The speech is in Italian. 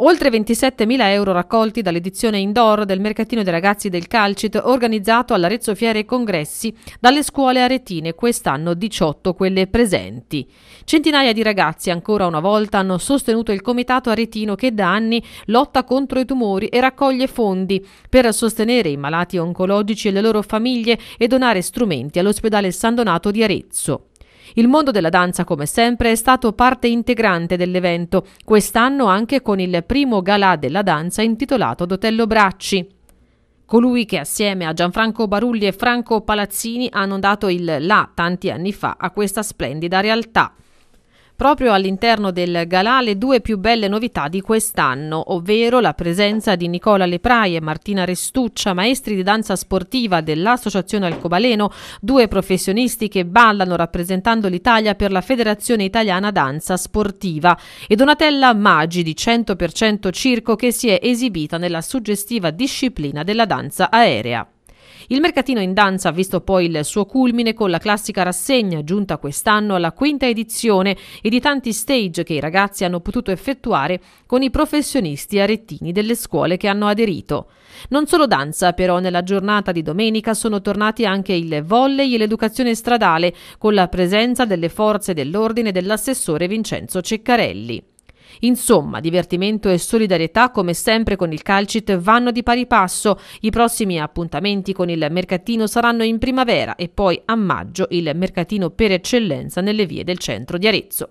Oltre 27.000 euro raccolti dall'edizione indoor del mercatino dei ragazzi del Calcit organizzato all'Arezzo Fiere e Congressi dalle scuole aretine, quest'anno 18 quelle presenti. Centinaia di ragazzi ancora una volta hanno sostenuto il comitato aretino che da anni lotta contro i tumori e raccoglie fondi per sostenere i malati oncologici e le loro famiglie e donare strumenti all'ospedale San Donato di Arezzo. Il mondo della danza, come sempre, è stato parte integrante dell'evento, quest'anno anche con il primo galà della danza intitolato Dotello Bracci. Colui che assieme a Gianfranco Barulli e Franco Palazzini hanno dato il là tanti anni fa a questa splendida realtà proprio all'interno del galà le due più belle novità di quest'anno, ovvero la presenza di Nicola Leprai e Martina Restuccia, maestri di danza sportiva dell'Associazione Alcobaleno, due professionisti che ballano rappresentando l'Italia per la Federazione Italiana Danza Sportiva, e Donatella Maggi di 100% Circo che si è esibita nella suggestiva disciplina della danza aerea. Il mercatino in danza ha visto poi il suo culmine con la classica rassegna giunta quest'anno alla quinta edizione e di tanti stage che i ragazzi hanno potuto effettuare con i professionisti arettini delle scuole che hanno aderito. Non solo danza, però, nella giornata di domenica sono tornati anche il volley e l'educazione stradale, con la presenza delle forze dell'ordine dell'assessore Vincenzo Ceccarelli. Insomma, divertimento e solidarietà come sempre con il Calcit vanno di pari passo. I prossimi appuntamenti con il mercatino saranno in primavera e poi a maggio il mercatino per eccellenza nelle vie del centro di Arezzo.